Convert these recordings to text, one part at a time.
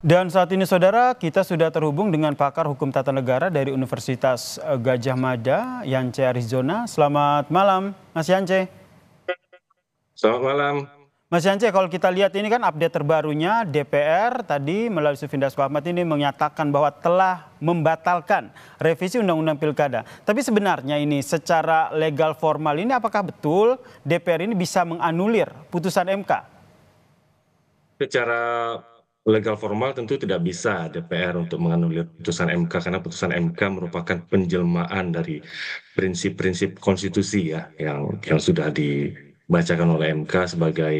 Dan saat ini saudara kita sudah terhubung dengan pakar hukum tata negara dari Universitas eh, Gajah Mada, Yance Arizona. Selamat malam, Mas Yance. Selamat malam. Mas Yance, kalau kita lihat ini kan update terbarunya DPR tadi melalui Sufindas Pahmat ini menyatakan bahwa telah membatalkan revisi Undang-Undang Pilkada. Tapi sebenarnya ini secara legal formal ini apakah betul DPR ini bisa menganulir putusan MK? Secara legal formal tentu tidak bisa DPR untuk menganulir putusan MK karena putusan MK merupakan penjelmaan dari prinsip-prinsip konstitusi ya yang yang sudah dibacakan oleh MK sebagai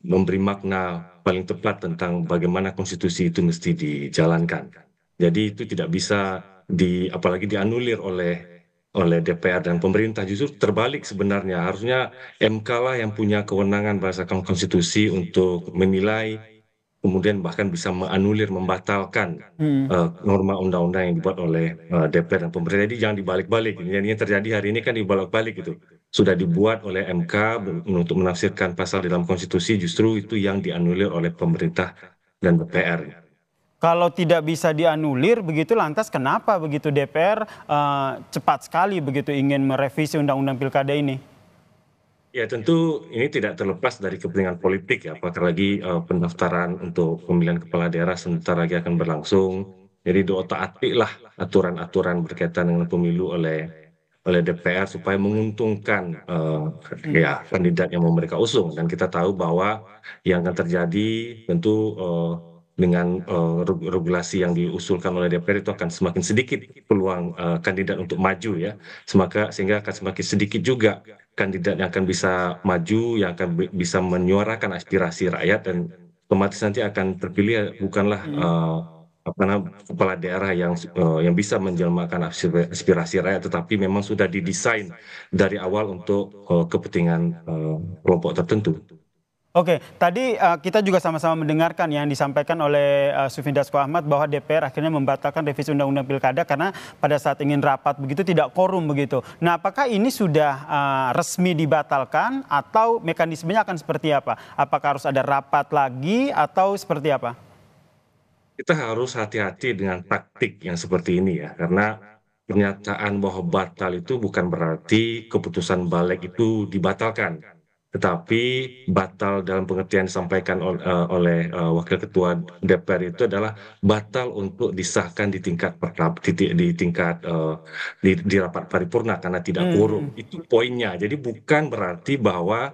memberi makna paling tepat tentang bagaimana konstitusi itu mesti dijalankan. Jadi itu tidak bisa di apalagi dianulir oleh oleh DPR dan pemerintah justru terbalik sebenarnya harusnya MK lah yang punya kewenangan berdasarkan konstitusi untuk menilai kemudian bahkan bisa menganulir membatalkan hmm. uh, norma undang-undang yang dibuat oleh uh, DPR dan pemerintah. Jadi jangan dibalik-balik. Ini yang terjadi hari ini kan dibalik-balik itu Sudah dibuat oleh MK untuk menafsirkan pasal dalam konstitusi justru itu yang dianulir oleh pemerintah dan DPR. Kalau tidak bisa dianulir begitu lantas kenapa begitu DPR uh, eh, cepat sekali begitu ingin merevisi undang-undang pilkada ini? ya tentu ini tidak terlepas dari kepentingan politik ya apakah lagi uh, pendaftaran untuk pemilihan kepala daerah sebentar lagi akan berlangsung jadi doa atik lah aturan-aturan berkaitan dengan pemilu oleh oleh DPR supaya menguntungkan uh, ya kandidat yang mau mereka usung dan kita tahu bahwa yang akan terjadi tentu uh, dengan uh, regulasi yang diusulkan oleh DPR itu akan semakin sedikit peluang uh, kandidat untuk maju ya, semoga sehingga akan semakin sedikit juga kandidat yang akan bisa maju, yang akan bisa menyuarakan aspirasi rakyat dan otomatis nanti akan terpilih ya, bukanlah uh, apa namanya kepala daerah yang uh, yang bisa menjelmakan aspirasi rakyat, tetapi memang sudah didesain dari awal untuk uh, kepentingan uh, kelompok tertentu. Oke, tadi uh, kita juga sama-sama mendengarkan yang disampaikan oleh uh, Sufmi Dasko Ahmad bahwa DPR akhirnya membatalkan revisi Undang-Undang Pilkada karena pada saat ingin rapat begitu tidak korum begitu. Nah, apakah ini sudah uh, resmi dibatalkan atau mekanismenya akan seperti apa? Apakah harus ada rapat lagi atau seperti apa? Kita harus hati-hati dengan taktik yang seperti ini ya, karena pernyataan bahwa batal itu bukan berarti keputusan balik itu dibatalkan tetapi batal dalam pengertian disampaikan eh, oleh eh, wakil ketua DPR itu adalah batal untuk disahkan di tingkat di tingkat eh, di, di rapat paripurna karena tidak hmm. quorum hmm. itu poinnya jadi bukan berarti bahwa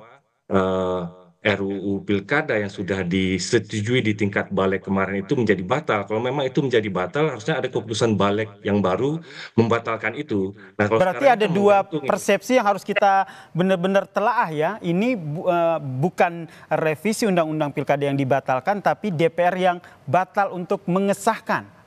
uh, RUU Pilkada yang sudah disetujui di tingkat balik kemarin itu menjadi batal. Kalau memang itu menjadi batal, harusnya ada keputusan balik yang baru membatalkan itu. Nah, kalau Berarti ada dua persepsi yang harus kita benar-benar telaah ya. Ini uh, bukan revisi undang-undang Pilkada yang dibatalkan, tapi DPR yang batal untuk mengesahkan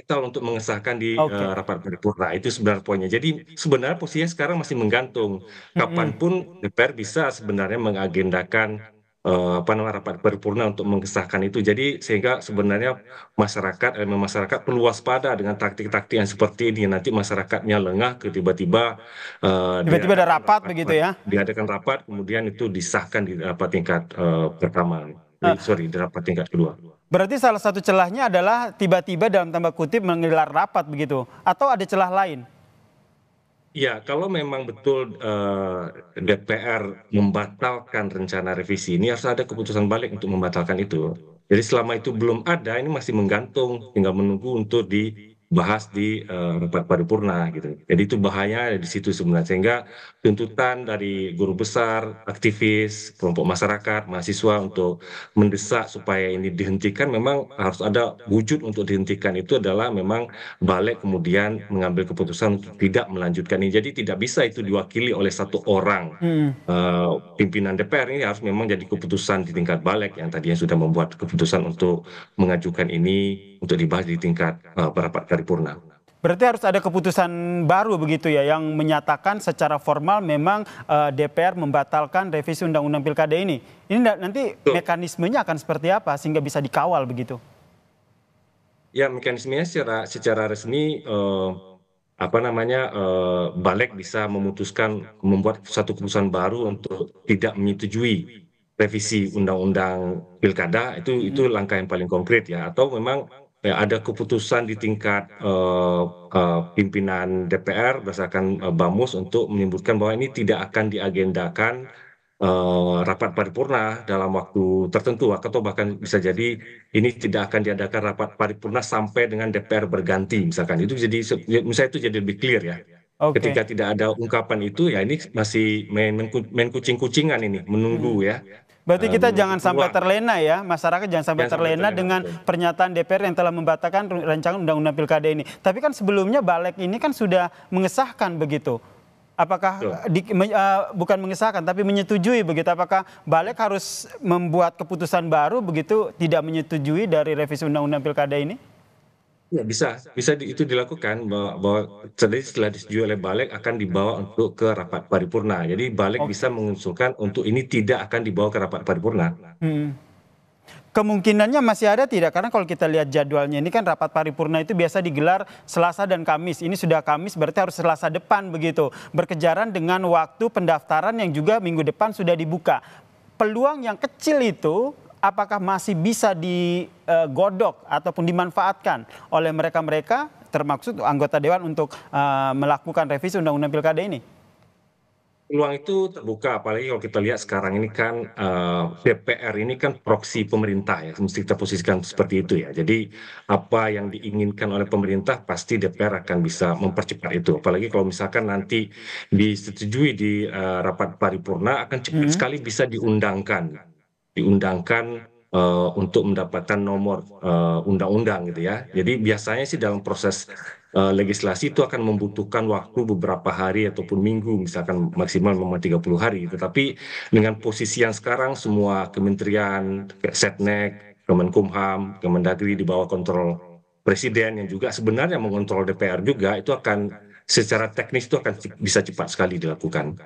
vital untuk mengesahkan di okay. uh, eh, rapat paripurna. Nah, itu sebenarnya poinnya. Jadi sebenarnya posisinya sekarang masih menggantung. Kapanpun DPR bisa sebenarnya mengagendakan uh, apa namanya rapat paripurna untuk mengesahkan itu. Jadi sehingga sebenarnya masyarakat elemen eh, masyarakat perlu waspada dengan taktik-taktik yang seperti ini. Nanti masyarakatnya lengah ke tiba-tiba tiba-tiba ada rapat, rapat begitu ya. Diadakan rapat kemudian itu disahkan di rapat tingkat uh, pertama. Uh. Ah. Sorry, di rapat tingkat kedua. Berarti salah satu celahnya adalah tiba-tiba dalam tanda kutip menggelar rapat begitu, atau ada celah lain? Ya, kalau memang betul eh, DPR membatalkan rencana revisi ini harus ada keputusan balik untuk membatalkan itu. Jadi selama itu belum ada, ini masih menggantung, tinggal menunggu untuk di bahas di eh, rapat paripurna gitu. Jadi itu bahaya di situ sebenarnya sehingga tuntutan dari guru besar, aktivis, kelompok masyarakat, mahasiswa untuk mendesak supaya ini dihentikan memang harus ada wujud untuk dihentikan itu adalah memang balik kemudian mengambil keputusan untuk tidak melanjutkan ini. Jadi tidak bisa itu diwakili oleh satu orang hmm. uh, pimpinan DPR ini harus memang jadi keputusan di tingkat balik yang tadinya sudah membuat keputusan untuk mengajukan ini untuk dibahas di tingkat uh, rapat paripurna. Berarti harus ada keputusan baru begitu ya yang menyatakan secara formal memang uh, eh, DPR membatalkan revisi undang-undang pilkada ini. Ini nanti Betul. mekanismenya akan seperti apa sehingga bisa dikawal begitu? Ya mekanismenya secara secara resmi uh, apa namanya uh, Balek bisa memutuskan membuat satu keputusan baru untuk tidak menyetujui revisi undang-undang pilkada itu hmm. itu langkah yang paling konkret ya atau memang ya, ada keputusan di tingkat uh, uh, pimpinan DPR berdasarkan uh, BAMUS untuk menyebutkan bahwa ini tidak akan diagendakan uh, rapat paripurna dalam waktu tertentu atau bahkan bisa jadi ini tidak akan diadakan rapat paripurna sampai dengan DPR berganti misalkan itu jadi misalnya itu jadi lebih clear ya. Okay. Ketika tidak ada ungkapan itu ya ini masih main, main, main kucing-kucingan ini menunggu ya Berarti eh, kita um, jangan sampai uang. terlena ya, masyarakat jangan sampai jangan terlena sampai dengan pernyataan DPR yang telah membatalkan rancangan undang-undang pilkada ini. Tapi kan sebelumnya Balek ini kan sudah mengesahkan begitu. Apakah di, uh, bukan mengesahkan tapi menyetujui begitu? Apakah Balek harus membuat keputusan baru begitu tidak menyetujui dari revisi undang-undang pilkada ini? Ya bisa, bisa di, itu dilakukan bahwa, bahwa jadi setelah disetujui oleh balik akan dibawa untuk ke rapat paripurna. Jadi balik okay. bisa mengusulkan untuk ini tidak akan dibawa ke rapat paripurna. Hmm. Kemungkinannya masih ada tidak? Karena kalau kita lihat jadwalnya ini kan rapat paripurna itu biasa digelar Selasa dan Kamis. Ini sudah Kamis berarti harus Selasa depan begitu. Berkejaran dengan waktu pendaftaran yang juga minggu depan sudah dibuka. Peluang yang kecil itu apakah masih bisa digodok ataupun dimanfaatkan oleh mereka-mereka termaksud anggota dewan untuk eh, melakukan revisi undang-undang pilkada ini? Peluang itu terbuka, apalagi kalau kita lihat sekarang ini kan uh, eh, DPR ini kan proksi pemerintah ya, mesti kita posisikan seperti itu ya. Jadi apa yang diinginkan oleh pemerintah pasti DPR akan bisa mempercepat itu. Apalagi kalau misalkan nanti disetujui di uh, rapat paripurna akan cepat mm -hmm. sekali bisa diundangkan diundangkan uh, untuk mendapatkan nomor undang eh, undang-undang gitu ya. Jadi biasanya sih dalam proses uh, legislasi itu akan membutuhkan waktu beberapa hari ataupun minggu, misalkan maksimal memang 30 hari. Tetapi gitu. dengan posisi yang sekarang semua kementerian, setnek, Kemenkumham, Kemendagri di bawah kontrol presiden yang juga sebenarnya mengontrol DPR juga itu akan secara teknis itu akan bisa cepat sekali dilakukan.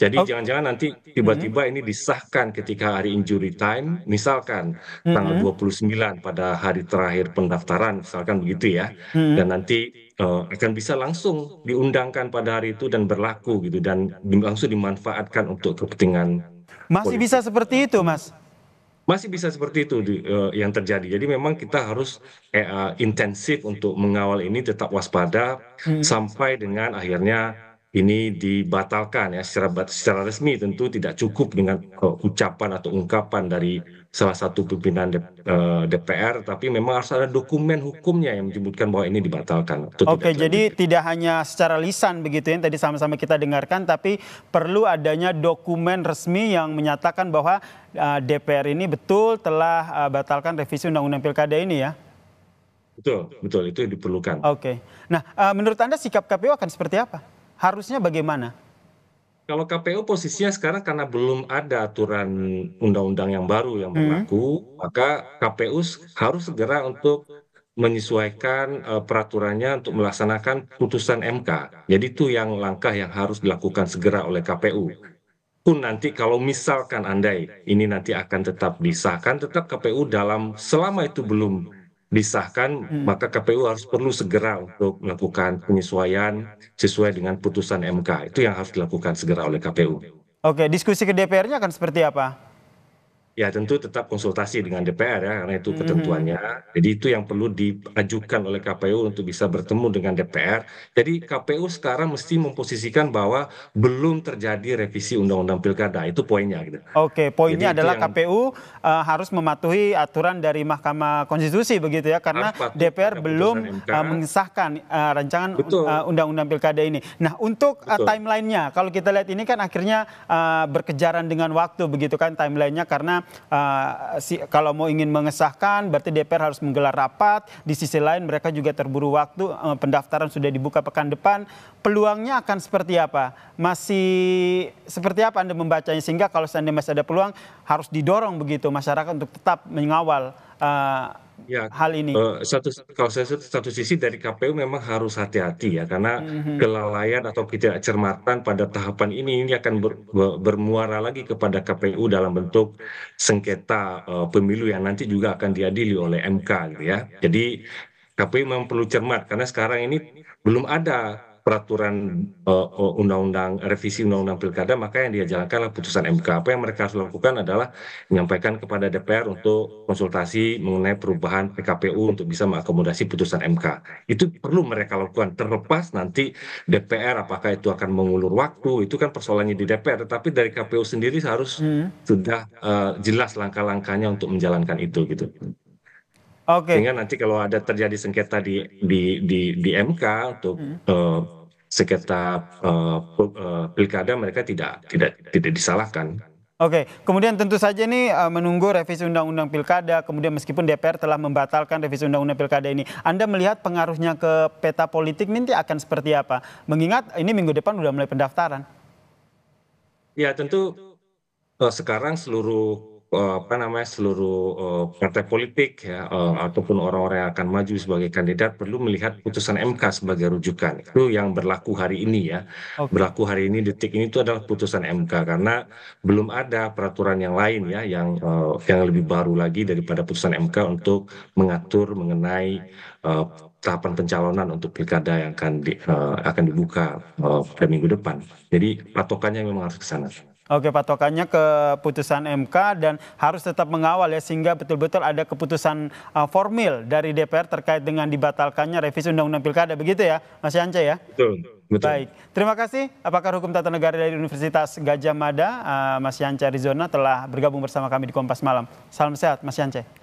Jadi oh. jangan-jangan oh. nanti tiba-tiba ini disahkan ketika hari injury time, misalkan tanggal 29 mm-hmm. pada hari terakhir pendaftaran, misalkan begitu ya. Mm-hmm. Dan nanti uh, akan bisa langsung diundangkan pada hari itu dan berlaku gitu dan langsung dimanfaatkan untuk kepentingan. Masih politik. bisa seperti itu, Mas? masih bisa seperti itu di, uh, yang terjadi. Jadi memang kita harus uh, intensif untuk mengawal ini tetap waspada hmm. sampai dengan akhirnya ini dibatalkan ya secara, secara resmi tentu tidak cukup dengan uh, ucapan atau ungkapan dari salah satu pimpinan DPR eh, tapi memang harus ada dokumen hukumnya yang menyebutkan bahwa ini dibatalkan. Oke, jadi tidak hanya secara lisan begitu ya, yang tadi sama-sama kita dengarkan tapi perlu adanya dokumen resmi yang menyatakan bahwa uh, eh, DPR ini betul telah uh, batalkan revisi undang-undang Pilkada ini ya. Betul, betul itu diperlukan. Oke. Nah, uh, menurut Anda sikap KPU akan seperti apa? harusnya bagaimana? Kalau KPU posisinya sekarang karena belum ada aturan undang-undang yang baru yang hmm. berlaku, hmm. maka KPU harus segera untuk menyesuaikan uh, peraturannya untuk melaksanakan putusan MK. Jadi itu yang langkah yang harus dilakukan segera oleh KPU. Pun nanti kalau misalkan andai ini nanti akan tetap disahkan, tetap KPU dalam selama itu belum disahkan hmm. maka KPU harus perlu segera untuk melakukan penyesuaian sesuai dengan putusan MK. Itu yang harus dilakukan segera oleh KPU. Oke, diskusi ke DPR-nya akan seperti apa? ya tentu tetap konsultasi dengan dpr ya karena itu hmm. ketentuannya jadi itu yang perlu diajukan oleh kpu untuk bisa bertemu dengan dpr jadi kpu sekarang mesti memposisikan bahwa belum terjadi revisi undang-undang pilkada itu poinnya gitu. oke poinnya jadi adalah yang... kpu uh, eh, harus mematuhi aturan dari mahkamah konstitusi begitu ya karena dpr belum uh, mengesahkan uh, rancangan undang-undang pilkada ini nah untuk uh, timelinenya kalau kita lihat ini kan akhirnya uh, berkejaran dengan waktu begitu kan timelinenya karena uh, si, kalau mau ingin mengesahkan berarti DPR harus menggelar rapat. Di sisi lain mereka juga terburu waktu uh, pendaftaran sudah dibuka pekan depan. Peluangnya akan seperti apa? Masih seperti apa Anda membacanya sehingga kalau seandainya masih ada peluang harus didorong begitu masyarakat untuk tetap mengawal ah, ya, hal ini? Uh, satu, satu kalau saya satu sisi dari KPU memang harus hati-hati ya karena mm-hmm. kelalaian atau ketidakcermatan pada tahapan ini ini akan ber, ber, bermuara lagi kepada KPU dalam bentuk sengketa uh, pemilu yang nanti juga akan diadili oleh MK gitu ya. Jadi KPU memang perlu cermat karena sekarang ini belum ada peraturan eh, eh, undang-undang revisi undang-undang pilkada maka yang dia jalankanlah putusan MK apa yang mereka harus lakukan adalah menyampaikan kepada DPR untuk konsultasi mengenai perubahan PKPU untuk bisa mengakomodasi putusan MK itu perlu mereka lakukan terlepas nanti DPR apakah itu akan mengulur waktu itu kan persoalannya di DPR tetapi dari KPU sendiri harus hmm. sudah uh, jelas langkah-langkahnya untuk menjalankan itu gitu sehingga nanti kalau ada terjadi sengketa di di di, di MK untuk uh, sengketa uh, pilkada mereka tidak tidak tidak disalahkan. Oke, kemudian tentu saja ini uh, eh, menunggu revisi undang-undang pilkada. Kemudian meskipun DPR telah membatalkan revisi undang-undang pilkada ini, Anda melihat pengaruhnya ke peta politik nanti akan seperti apa? Mengingat ini minggu depan sudah mulai pendaftaran. Ya tentu uh, sekarang seluruh Eh, apa namanya seluruh eh, partai politik ya eh, ataupun orang-orang yang akan maju sebagai kandidat perlu melihat putusan MK sebagai rujukan itu yang berlaku hari ini ya okay. berlaku hari ini detik ini itu adalah putusan MK karena belum ada peraturan yang lain ya yang yang lebih baru lagi daripada putusan MK untuk mengatur mengenai tahapan pencalonan untuk pilkada yang akan di, akan dibuka pada minggu depan jadi patokannya memang harus ke sana. Oke, patokannya keputusan MK dan harus tetap mengawal ya sehingga betul-betul ada keputusan uh, formil dari DPR terkait dengan dibatalkannya revisi Undang-Undang Pilkada begitu ya, Mas Yance ya? Betul. Betul. Baik, terima kasih. Apakah hukum tata negara dari Universitas Gajah Mada, uh, Mas Yance Arizona telah bergabung bersama kami di Kompas Malam. Salam sehat, Mas Yance.